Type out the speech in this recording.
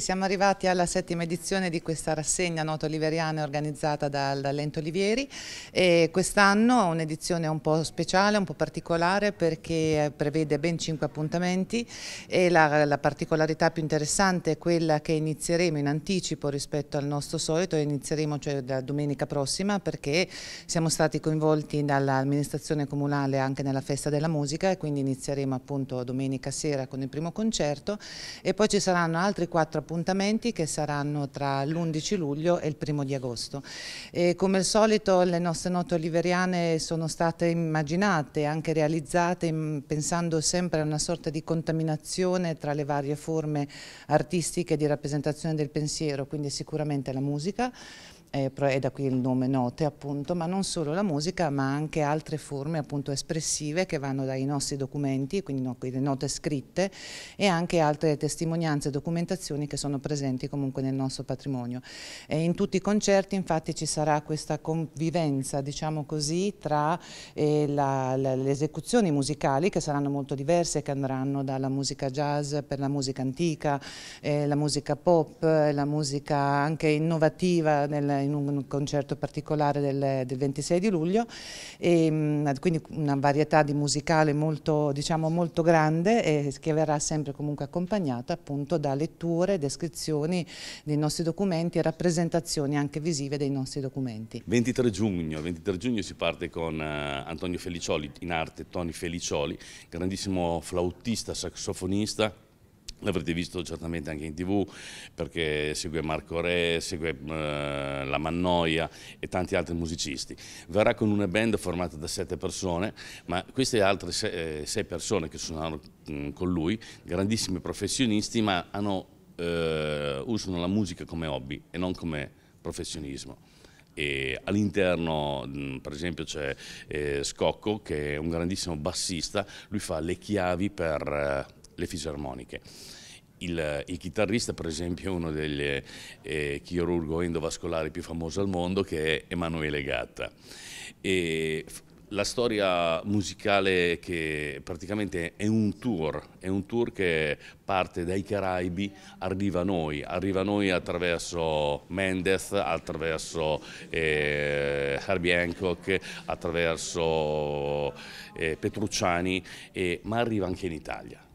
Siamo arrivati alla settima edizione di questa rassegna nota Oliveriana organizzata dal, Lento Olivieri e quest'anno è un'edizione un po' speciale, un po' particolare perché prevede ben cinque appuntamenti e la, la, particolarità più interessante è quella che inizieremo in anticipo rispetto al nostro solito, inizieremo cioè da domenica prossima perché siamo stati coinvolti dall'amministrazione comunale anche nella festa della musica e quindi inizieremo appunto domenica sera con il primo concerto e poi ci saranno altri quattro appuntamenti che saranno tra l'11 luglio e il primo di agosto. E come al solito le nostre note oliveriane sono state immaginate, anche realizzate pensando sempre a una sorta di contaminazione tra le varie forme artistiche di rappresentazione del pensiero, quindi sicuramente la musica, eh, è da qui il nome note appunto, ma non solo la musica ma anche altre forme appunto espressive che vanno dai nostri documenti, quindi no, le note scritte e anche altre testimonianze e documentazioni che sono presenti comunque nel nostro patrimonio. E in tutti i concerti infatti ci sarà questa convivenza diciamo così tra eh, la, la, le esecuzioni musicali che saranno molto diverse, che andranno dalla musica jazz per la musica antica, eh, la musica pop, la musica anche innovativa nel, in un concerto particolare del, del 26 di luglio, e, mm, quindi una varietà di musicale molto, diciamo, molto grande e che verrà sempre comunque accompagnata appunto da letture, descrizioni dei nostri documenti e rappresentazioni anche visive dei nostri documenti. 23 giugno, 23 giugno si parte con eh, Antonio Felicioli, in arte Tony Felicioli, grandissimo flautista, saxofonista, L'avrete visto certamente anche in tv perché segue Marco Re, segue eh, La Mannoia e tanti altri musicisti. Verrà con una band formata da sette persone, ma queste altre sei, eh, sei persone che suonano mm, con lui, grandissimi professionisti, ma hanno, eh, usano la musica come hobby e non come professionismo all'interno mm, per esempio c'è eh, Scocco che è un grandissimo bassista, lui fa le chiavi per eh, le fisarmoniche. Il, il, chitarrista per esempio è uno degli eh, chirurgo endovascolari più famosi al mondo che è Emanuele Gatta. E la storia musicale che praticamente è un tour, è un tour che parte dai Caraibi, arriva a noi, arriva a noi attraverso Mendez, attraverso eh, Herbie Hancock, attraverso eh, Petrucciani, eh, ma arriva anche in Italia.